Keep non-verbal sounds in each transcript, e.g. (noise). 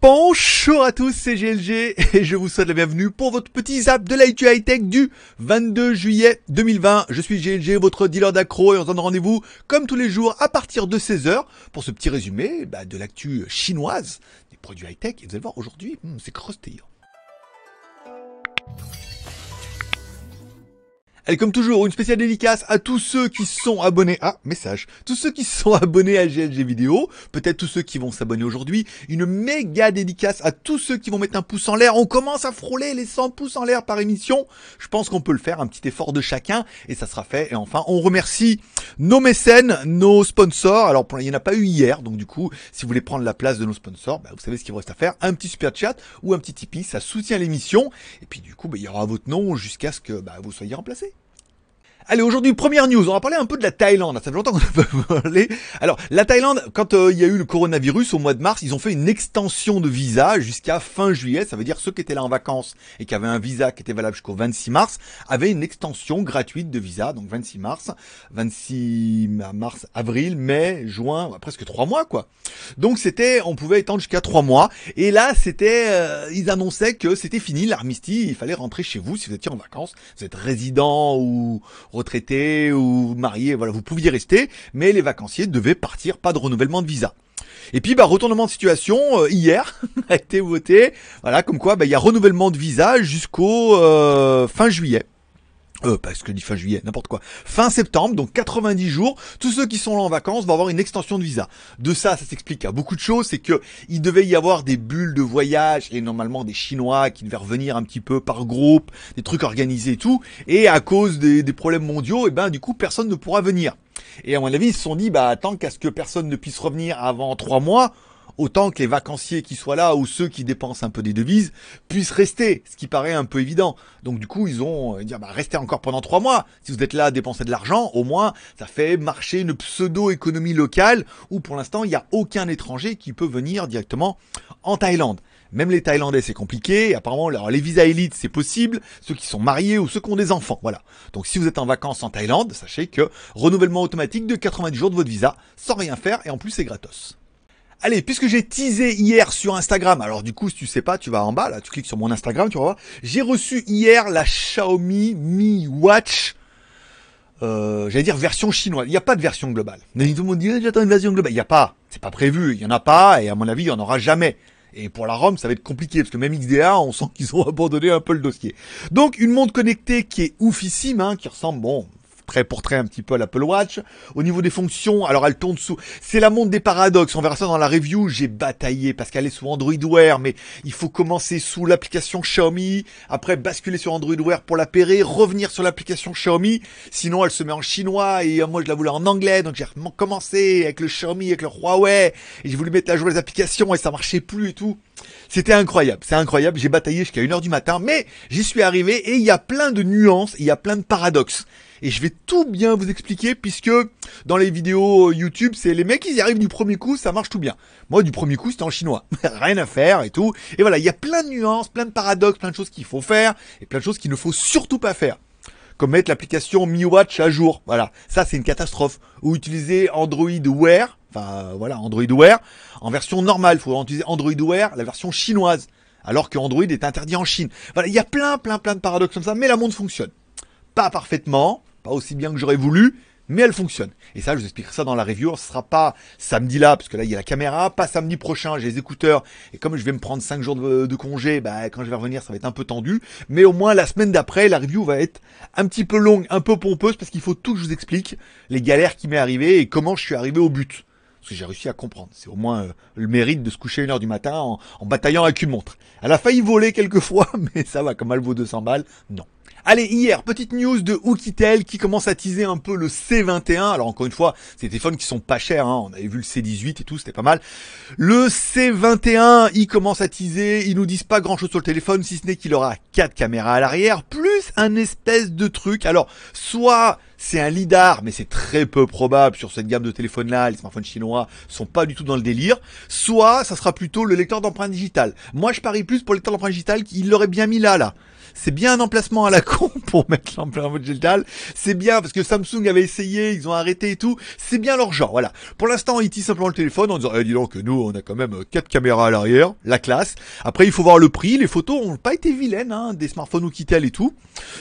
Bonjour à tous, c'est GLG et je vous souhaite la bienvenue pour votre petit zap de l'IT High Tech du 22 juillet 2020. Je suis GLG, votre dealer d'accro et on se donne rendez-vous comme tous les jours à partir de 16h pour ce petit résumé bah, de l'actu chinoise des produits high-tech. Et vous allez voir aujourd'hui, hmm, c'est crosté. Et comme toujours, une spéciale dédicace à tous ceux qui sont abonnés. à ah, message. Tous ceux qui sont (laughs) abonnés à GLG Vidéo, peut-être tous ceux qui vont s'abonner aujourd'hui. Une méga dédicace à tous ceux qui vont mettre un pouce en l'air. On commence à frôler les 100 pouces en l'air par émission. Je pense qu'on peut le faire, un petit effort de chacun, et ça sera fait. Et enfin, on remercie nos mécènes, nos sponsors. Alors, il n'y en a pas eu hier, donc du coup, si vous voulez prendre la place de nos sponsors, bah, vous savez ce qu'il vous reste à faire. Un petit super chat ou un petit Tipeee, ça soutient l'émission. Et puis du coup, bah, il y aura votre nom jusqu'à ce que bah, vous soyez remplacé. Allez, aujourd'hui, première news. On va parler un peu de la Thaïlande. Ça fait longtemps qu'on peut pas (laughs) parlé. Alors, la Thaïlande, quand euh, il y a eu le coronavirus au mois de mars, ils ont fait une extension de visa jusqu'à fin juillet. Ça veut dire ceux qui étaient là en vacances et qui avaient un visa qui était valable jusqu'au 26 mars avaient une extension gratuite de visa. Donc 26 mars, 26 mars, avril, mai, juin, presque trois mois, quoi. Donc c'était, on pouvait étendre jusqu'à trois mois. Et là, c'était, euh, ils annonçaient que c'était fini l'armistice. Il fallait rentrer chez vous si vous étiez en vacances. Vous êtes résident ou retraité ou marié, voilà, vous pouviez rester, mais les vacanciers devaient partir, pas de renouvellement de visa. Et puis, bah, retournement de situation, euh, hier, (laughs) a été voté, voilà, comme quoi, bah, il y a renouvellement de visa jusqu'au euh, fin juillet. Euh, parce que fin juillet, n'importe quoi. Fin septembre, donc 90 jours, tous ceux qui sont là en vacances vont avoir une extension de visa. De ça, ça s'explique à beaucoup de choses, c'est que il devait y avoir des bulles de voyage et normalement des Chinois qui devaient revenir un petit peu par groupe, des trucs organisés et tout. Et à cause des, problèmes mondiaux, et ben du coup personne ne pourra venir. Et à mon avis, ils se sont dit, bah tant qu'à ce que personne ne puisse revenir avant trois mois, autant que les vacanciers qui soient là ou ceux qui dépensent un peu des devises puissent rester, ce qui paraît un peu évident. Donc du coup, ils ont euh, dit bah, restez encore pendant trois mois. Si vous êtes là à dépenser de l'argent, au moins ça fait marcher une pseudo-économie locale où pour l'instant il n'y a aucun étranger qui peut venir directement en Thaïlande. Même les Thaïlandais, c'est compliqué. Apparemment, les visas élites, c'est possible. Ceux qui sont mariés ou ceux qui ont des enfants. Voilà. Donc, si vous êtes en vacances en Thaïlande, sachez que renouvellement automatique de 90 jours de votre visa sans rien faire et en plus, c'est gratos. Allez, puisque j'ai teasé hier sur Instagram, alors du coup si tu sais pas, tu vas en bas, là tu cliques sur mon Instagram, tu vas voir, j'ai reçu hier la Xiaomi Mi Watch. Euh, j'allais dire version chinoise. Il n'y a pas de version globale. Mais tout le monde dit eh, j'attends une version globale. Il n'y a pas. C'est pas prévu. Il n'y en a pas. Et à mon avis, il n'y en aura jamais. Et pour la Rome, ça va être compliqué parce que même XDA, on sent qu'ils ont (laughs) abandonné un peu le dossier. Donc une montre connectée qui est oufissime, hein, qui ressemble bon trait pour un petit peu à l'Apple Watch. Au niveau des fonctions, alors elle tourne sous... C'est la montre des paradoxes, on verra ça dans la review, j'ai bataillé parce qu'elle est sous Android Wear, mais il faut commencer sous l'application Xiaomi, après basculer sur Android Wear pour l'appairer, revenir sur l'application Xiaomi, sinon elle se met en chinois et euh, moi je la voulais en anglais, donc j'ai commencé avec le Xiaomi, avec le Huawei, et j'ai voulu mettre à jour les applications et ça marchait plus et tout. C'était incroyable, c'est incroyable, j'ai bataillé jusqu'à 1h du matin, mais j'y suis arrivé et il y a plein de nuances, il y a plein de paradoxes. Et je vais tout bien vous expliquer puisque dans les vidéos euh, YouTube, c'est les mecs, ils y arrivent du premier coup, ça marche tout bien. Moi, du premier coup, c'était en chinois. (laughs) Rien à faire et tout. Et voilà, il y a plein de nuances, plein de paradoxes, plein de choses qu'il faut faire et plein de choses qu'il ne faut surtout pas faire comme mettre l'application Mi Watch à jour. Voilà, ça c'est une catastrophe. Ou utiliser Android Wear, Enfin voilà, Android Wear en version normale, il faut utiliser Android Wear, la version chinoise, alors que Android est interdit en Chine. Voilà, il y a plein plein plein de paradoxes comme ça, mais la montre fonctionne. Pas parfaitement, pas aussi bien que j'aurais voulu, mais elle fonctionne. Et ça, je vous expliquerai ça dans la review. Ce sera pas samedi là, parce que là, il y a la caméra, pas samedi prochain, j'ai les écouteurs. Et comme je vais me prendre 5 jours de, congé, bah, quand je vais revenir, ça va être un peu tendu. Mais au moins, la semaine d'après, la review va être un petit peu longue, un peu pompeuse, parce qu'il faut tout que je vous explique, les galères qui m'est arrivées et comment je suis arrivé au but ce que j'ai réussi à comprendre. C'est au moins euh, le mérite de se coucher une heure du matin en, en bataillant avec une montre. Elle a failli voler quelques fois, (laughs) mais ça va, comme elle vaut 200 balles, non. Allez, hier, petite news de Oukitel qui commence à teaser un peu le C21. Alors encore une fois, c'est des téléphones qui sont pas chers, hein. on avait vu le C18 et tout, c'était pas mal. Le C21, il commence à teaser, ils nous disent pas grand chose sur le téléphone, si ce n'est qu'il aura quatre caméras à l'arrière, plus un espèce de truc. Alors, soit c'est un lidar, mais c'est très peu probable sur cette gamme de téléphones-là, les smartphones chinois sont pas du tout dans le délire, soit ça sera plutôt le lecteur d'empreintes digitales. Moi, je parie plus pour le lecteur d'empreintes digitales qu'il l'aurait bien mis là, là. C'est bien un emplacement à la (laughs) con pour mettre l'empreinte digitale. C'est bien parce que Samsung avait essayé, ils ont arrêté et tout. C'est bien leur genre, voilà. Pour l'instant, ils tissent simplement le téléphone en disant, eh, dis donc, nous, on a quand même euh, quatre caméras à l'arrière, la classe. Après, il faut voir le prix. Les photos ont pas été vilaines, hein, des smartphones ou Kitel et tout.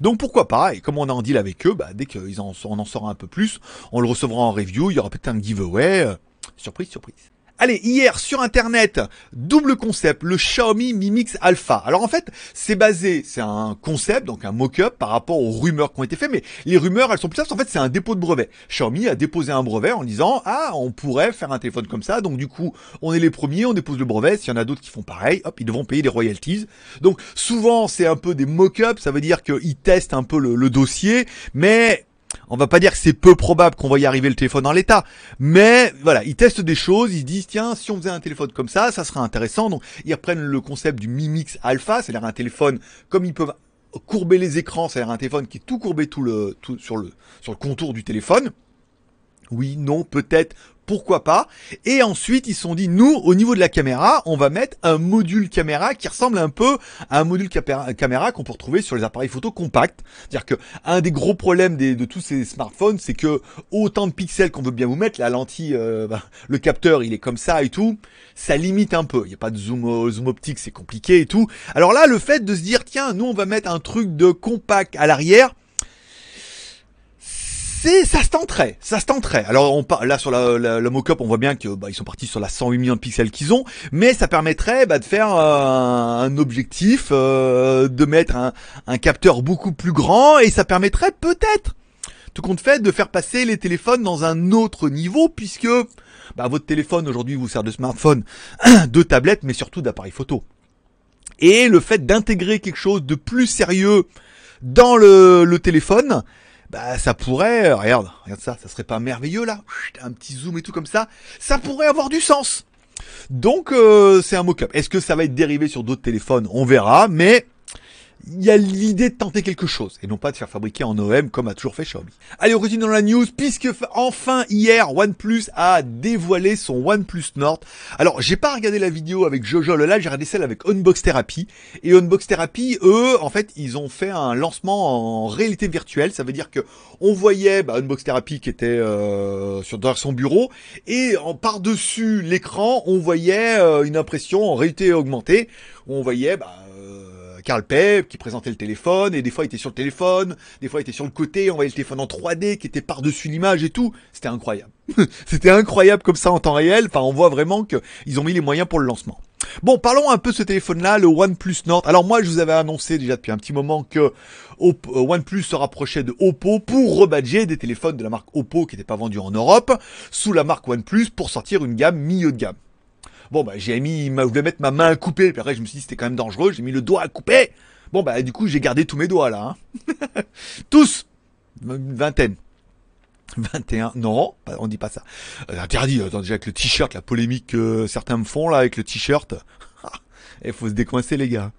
Donc pourquoi pas Et comme on a en deal avec eux, bah, dès qu'ils on en saura un peu plus. On le recevra en review, il y aura peut-être un giveaway. Euh, surprise, surprise. Allez, hier sur internet, double concept, le Xiaomi mimix Mix Alpha. Alors en fait, c'est basé, c'est un concept, donc un mock-up par rapport aux rumeurs qui ont été faites, mais les rumeurs, elles sont plus simples, en fait c'est un dépôt de brevet. Xiaomi a déposé un brevet en disant, ah, on pourrait faire un téléphone comme ça, donc du coup, on est les premiers, on dépose le brevet, s'il y en a d'autres qui font pareil, hop, ils devront payer des royalties. Donc souvent, c'est un peu des mock-ups, ça veut dire qu'ils testent un peu le dossier, mais on va pas dire que c'est peu probable qu'on va y arriver le téléphone dans l'état, mais voilà, ils testent des choses, ils disent tiens, si on faisait un téléphone comme ça, ça serait intéressant. Donc ils reprennent le concept du Mimix Alpha, c'est-à-dire un téléphone comme ils peuvent courber les écrans, c'est-à-dire un téléphone qui est tout courbé tout le, tout, sur, le, sur le contour du téléphone. Oui, non, peut-être, pourquoi pas. Et ensuite, ils se sont dit, nous, au niveau de la caméra, on va mettre un module caméra qui ressemble un peu à un module caméra qu'on peut retrouver sur les appareils photo compacts. C'est-à-dire que un des gros problèmes de tous ces smartphones, c'est que autant de pixels qu'on veut bien vous mettre, la lentille, euh, bah, le capteur, il est comme ça et tout, ça limite un peu. Il n'y a pas de zoom, euh, zoom optique, c'est compliqué et tout. Alors là, le fait de se dire, tiens, nous, on va mettre un truc de compact à l'arrière, c'est ça se tenterait, ça se tenterait. Alors on là sur la, la, mock-up, on voit bien que bah, ils sont partis sur la 108 millions de pixels qu'ils ont, mais ça permettrait bah, de faire euh, un objectif, euh, de mettre un, capteur beaucoup plus grand et ça permettrait peut-être tout compte fait de faire passer les téléphones dans un autre niveau puisque bah, votre téléphone aujourd'hui vous sert de smartphone, (clears throat) de tablette mais surtout d'appareil photo. Et le fait d'intégrer quelque chose de plus sérieux dans le, le téléphone, bah ça pourrait, regarde, regarde ça, ça serait pas merveilleux là, un petit zoom et tout comme ça, ça pourrait avoir du sens. Donc euh, c'est un mock-up. Est-ce que ça va être dérivé sur d'autres téléphones On verra, mais il y a l'idée de tenter quelque chose et non pas de faire fabriquer en OM comme a toujours fait Xiaomi. Allez, on continue dans la news puisque enfin hier OnePlus a dévoilé son OnePlus Nord. Alors, j'ai pas regardé la vidéo avec Jojo Lola, j'ai regardé celle avec Unbox Therapy et Unbox Therapy eux en fait, ils ont fait un lancement en réalité virtuelle, ça veut dire que on voyait bah, Unbox Therapy qui était euh, sur dans son bureau et en par-dessus l'écran, on voyait euh, une impression en réalité augmentée on voyait bah, Carl Pep qui présentait le téléphone et des fois il était sur le téléphone, des fois il était sur le côté, on voyait le téléphone en 3D qui était par-dessus l'image et tout. C'était incroyable. (laughs) C'était incroyable comme ça en temps réel. Enfin, on voit vraiment qu'ils ont mis les moyens pour le lancement. Bon, parlons un peu de ce téléphone-là, le OnePlus Nord. Alors moi, je vous avais annoncé déjà depuis un petit moment que euh, OnePlus se rapprochait de Oppo pour rebadger des téléphones de la marque Oppo qui n'étaient pas vendus en Europe sous la marque OnePlus pour sortir une gamme milieu de gamme. Bon, bah, j'ai mis, je voulais mettre ma main à couper, puis après, je me suis dit, c'était quand même dangereux, j'ai mis le doigt à couper. Bon, bah, du coup, j'ai gardé tous mes doigts, là. Hein. (laughs) tous Vingtaine. 21, non, on dit pas ça. Euh, interdit, attends, déjà avec le t-shirt, la polémique que certains me font là avec le t-shirt. Il (laughs) faut se décoincer les gars.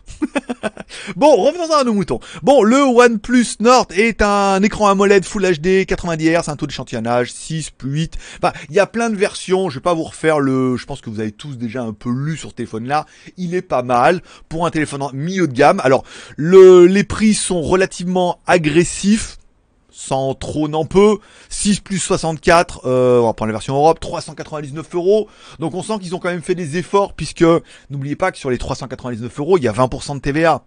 (laughs) Bon, revenons en à nos moutons. Bon, le OnePlus Nord est un écran AMOLED Full HD 90 Hz, un taux d'échantillonnage 6, 8. Enfin, il y a plein de versions. Je vais pas vous refaire le. Je pense que vous avez tous déjà un peu lu sur ce téléphone-là. Il est pas mal pour un téléphone milieu de gamme. Alors, le... les prix sont relativement agressifs sans trop n'en peu. 6 plus 64, euh, on va prendre la version Europe, 399 euros. Donc on sent qu'ils ont quand même fait des efforts puisque n'oubliez pas que sur les 399 euros, il y a 20% de TVA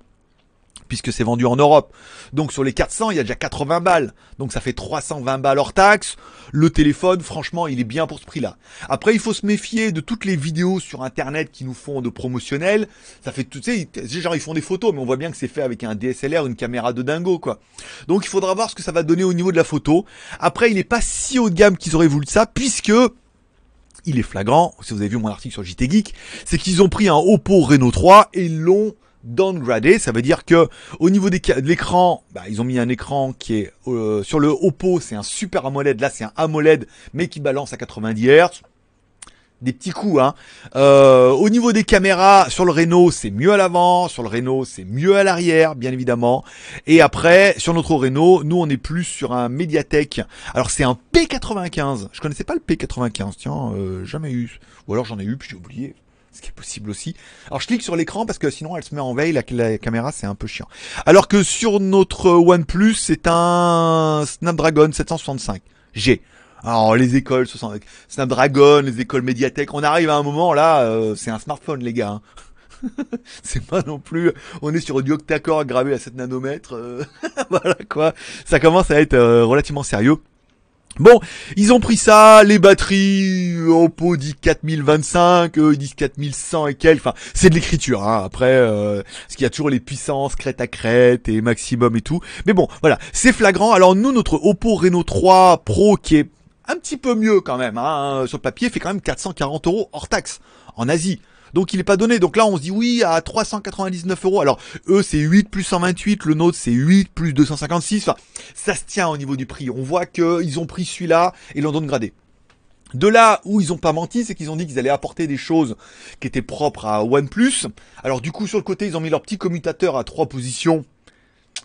puisque c'est vendu en Europe. Donc sur les 400, il y a déjà 80 balles. Donc ça fait 320 balles hors taxe. Le téléphone, franchement, il est bien pour ce prix-là. Après, il faut se méfier de toutes les vidéos sur Internet qui nous font de promotionnel. Ça fait tout, tu sais, genre ils font des photos, mais on voit bien que c'est fait avec un DSLR, une caméra de dingo, quoi. Donc il faudra voir ce que ça va donner au niveau de la photo. Après, il n'est pas si haut de gamme qu'ils auraient voulu ça, puisque il est flagrant, si vous avez vu mon article sur JT Geek, c'est qu'ils ont pris un Oppo Reno 3 et l'ont Downgraded, ça veut dire que au niveau des, de l'écran, bah, ils ont mis un écran qui est euh, sur le Oppo, c'est un super AMOLED, là c'est un AMOLED mais qui balance à 90 Hz. Des petits coups. Hein. Euh, au niveau des caméras, sur le Reno, c'est mieux à l'avant, sur le Reno, c'est mieux à l'arrière, bien évidemment. Et après, sur notre Reno, nous, on est plus sur un Mediatek. Alors c'est un P95. Je connaissais pas le P95. Tiens, euh, jamais eu. Ou alors j'en ai eu puis j'ai oublié ce qui est possible aussi. Alors je clique sur l'écran parce que sinon elle se met en veille, la, caméra c'est un peu chiant. Alors que sur notre OnePlus c'est un Snapdragon 765G. Alors les écoles, Snapdragon, les écoles médiathèques, on arrive à un moment là, euh, c'est un smartphone les gars. Hein. (laughs) c'est pas non plus on est sur du octa-core gravé à 7 nanomètres euh, (laughs) voilà quoi ça commence à être euh, relativement sérieux Bon, ils ont pris ça, les batteries, Oppo dit 4025, 4100 et quelques, enfin c'est de l'écriture, hein. après, ce euh, parce qu'il y a toujours les puissances crête à crête et maximum et tout, mais bon, voilà, c'est flagrant, alors nous notre Oppo Reno 3 Pro qui est un petit peu mieux quand même, hein, sur le papier, fait quand même 440 euros hors taxe, en Asie, donc il n'est pas donné. Donc là, on se dit oui à 399 euros. Alors eux, c'est 8 plus 128. Le nôtre, c'est 8 plus 256. Enfin, ça se tient au niveau du prix. On voit qu'ils ont pris celui-là et l'ont donné gradé. De là où ils ont pas menti, c'est qu'ils ont dit qu'ils allaient apporter des choses qui étaient propres à OnePlus. Alors du coup, sur le côté, ils ont mis leur petit commutateur à trois positions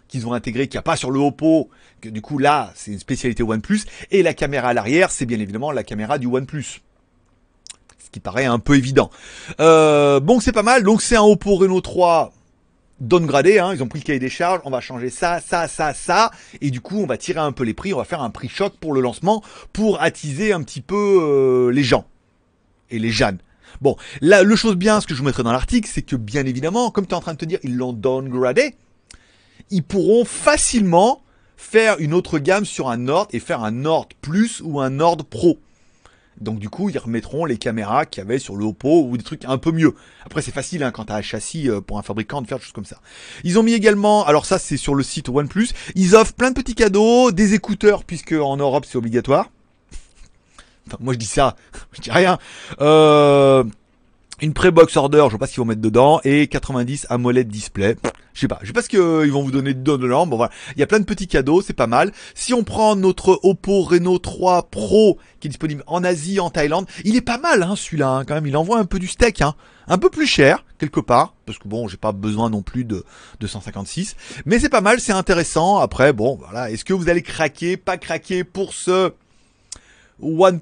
qu'ils ont intégré, qu'il n'y a pas sur le Oppo, que du coup là, c'est une spécialité OnePlus. Et la caméra à l'arrière, c'est bien évidemment la caméra du OnePlus qui paraît un peu évident. Euh, bon, c'est pas mal. Donc c'est un Oppo Reno 3 downgradé, hein, ils ont pris le cahier des charges, on va changer ça, ça, ça, ça, et du coup on va tirer un peu les prix, on va faire un prix choc pour le lancement, pour attiser un petit peu euh, les gens et les jeunes. Bon, là, le chose bien, ce que je vous mettrai dans l'article, c'est que bien évidemment, comme tu es en train de te dire, ils l'ont downgradé, ils pourront facilement faire une autre gamme sur un Nord et faire un Nord Plus ou un Nord Pro. Donc du coup, ils remettront les caméras qu'il y avait sur le Oppo ou des trucs un peu mieux. Après, c'est facile hein, quand t'as un châssis euh, pour un fabricant de faire des choses comme ça. Ils ont mis également, alors ça c'est sur le site OnePlus, ils offrent plein de petits cadeaux, des écouteurs puisque en Europe c'est obligatoire. (laughs) Enfin, moi je dis ça, (laughs) je dis rien. Euh, une pré-box order, je sais pas ce qu'ils vont mettre dedans, et 90 AMOLED display. Je sais pas, je sais pas ce qu'ils euh, vont vous donner de l'or, Bon voilà, il y a plein de petits cadeaux, c'est pas mal. Si on prend notre Oppo Reno 3 Pro qui est disponible en Asie, en Thaïlande, il est pas mal hein, celui-là hein, quand même, il envoie un peu du steak hein. Un peu plus cher quelque part parce que bon, j'ai pas besoin non plus de 256, mais c'est pas mal, c'est intéressant. Après bon, voilà, est-ce que vous allez craquer, pas craquer pour ce One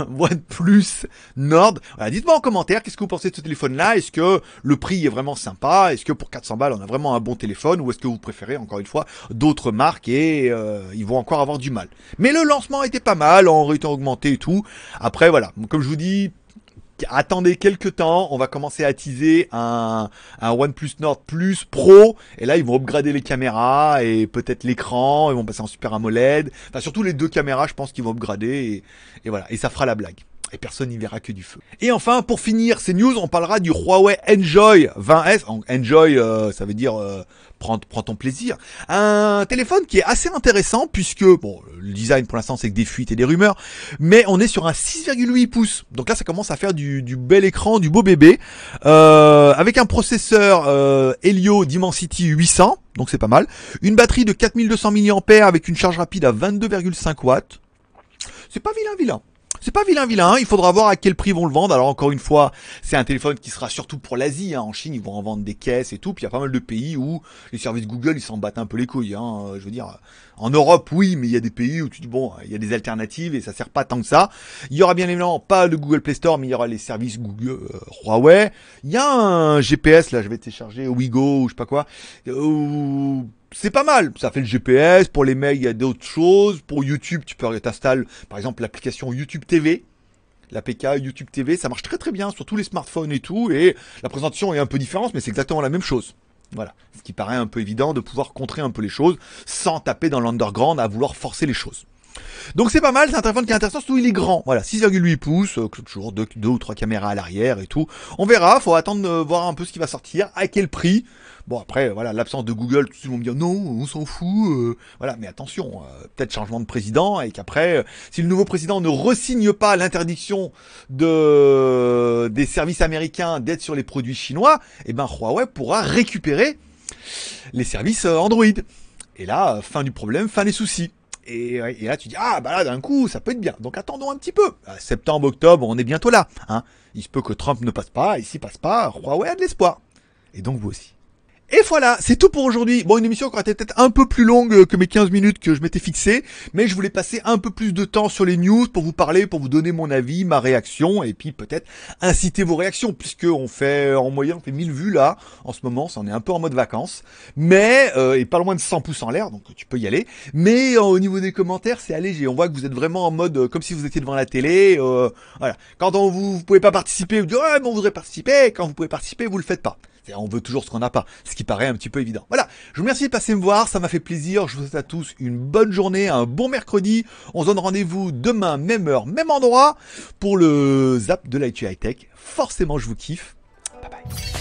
OnePlus (laughs) plus Nord. Voilà, dites-moi en commentaire qu'est-ce que vous pensez de ce téléphone-là. Est-ce que le prix est vraiment sympa Est-ce que pour 400 balles on a vraiment un bon téléphone ou est-ce que vous préférez encore une fois d'autres marques et euh, ils vont encore avoir du mal. Mais le lancement était pas mal en été augmenté et tout. Après voilà, comme je vous dis, attendez quelques temps, on va commencer à teaser un, un OnePlus Nord Plus Pro, et là ils vont upgrader les caméras et peut-être l'écran, ils vont passer en Super AMOLED, enfin surtout les deux caméras je pense qu'ils vont upgrader, et voilà, et ça fera la blague et personne n'y verra que du feu. Et enfin, pour finir ces news, on parlera du Huawei Enjoy 20S. Enjoy, euh, ça veut dire euh, prends, ton plaisir. Un téléphone qui est assez intéressant puisque, bon, le design pour l'instant c'est que des fuites et des rumeurs, mais on est sur un 6,8 pouces. Donc là, ça commence à faire du, du bel écran, du beau bébé. Euh, avec un processeur euh, Helio Dimensity 800, donc c'est pas mal. Une batterie de 4200 mAh avec une charge rapide à 22,5 watts. C'est pas vilain, vilain. C'est pas vilain vilain, hein. il faudra voir à quel prix vont le vendre. Alors encore une fois, c'est un téléphone qui sera surtout pour l'Asie. Hein. En Chine, ils vont en vendre des caisses et tout. Puis il y a pas mal de pays où les services Google, ils s'en battent un peu les couilles. Hein. Euh, je veux dire, en Europe, oui, mais il y a des pays où tu dis, bon, il y a des alternatives et ça sert pas tant que ça. Il y aura bien évidemment pas de Google Play Store, mais il y aura les services Google euh, Huawei. Il y a un GPS, là, je vais télécharger Wigo ou je sais pas quoi. Euh, c'est pas mal. Ça fait le GPS, pour les mails, il y a d'autres choses. Pour YouTube, tu peux t'installer, par exemple, l'application YouTube TV. L'APK YouTube TV, ça marche très très bien sur tous les smartphones et tout. Et la présentation est un peu différente, mais c'est exactement la même chose. Voilà. Ce qui paraît un peu évident de pouvoir contrer un peu les choses sans taper dans l'underground à vouloir forcer les choses. Donc c'est pas mal, c'est un téléphone qui est intéressant, surtout il est grand. Voilà, 6,8 pouces, euh, toujours deux ou trois caméras à l'arrière et tout. On verra, faut attendre de euh, voir un peu ce qui va sortir, à quel prix. Bon après, voilà, l'absence de Google, tout le monde me dit non, on s'en fout. Euh, voilà, mais attention, peut-être changement de président et qu'après, si le nouveau président ne resigne pas l'interdiction de des services américains d'être sur les produits chinois, eh ben Huawei pourra récupérer les services Android. Et là, fin du problème, fin des soucis. Euh, et, là, tu dis, ah, bah là, d'un coup, ça peut être bien. Donc attendons un petit peu. Euh, septembre, octobre, on est bientôt là. Hein. Il se peut que Trump ne passe pas, ici passe pas, Huawei a de l'espoir. Et donc vous aussi. Et voilà, c'est tout pour aujourd'hui. Bon, une émission qui aurait été peut-être un peu plus longue euh, que mes 15 minutes que je m'étais fixé, mais je voulais passer un peu plus de temps sur les news pour vous parler, pour vous donner mon avis, ma réaction, et puis peut-être inciter vos réactions, puisque on fait euh, en moyenne on fait 1000 vues là en ce moment, ça en est un peu en mode vacances, mais euh, et pas loin de 100 pouces en l'air, donc tu peux y aller. Mais euh, au niveau des commentaires, c'est allégé. On voit que vous êtes vraiment en mode comme si vous étiez devant la télé. voilà. Quand vous, vous pouvez pas participer, vous dites ouais, mais on voudrait participer. Quand vous pouvez participer, vous le faites pas. On veut toujours ce qu'on n'a pas, ce qui paraît un petit peu évident. Voilà, je vous remercie de passer me voir, ça m'a fait plaisir. Je vous souhaite à tous une bonne journée, un bon mercredi. On se donne rendez-vous demain, même heure, même endroit, pour le zap de l'IT High Forcément, je vous kiffe. Bye bye.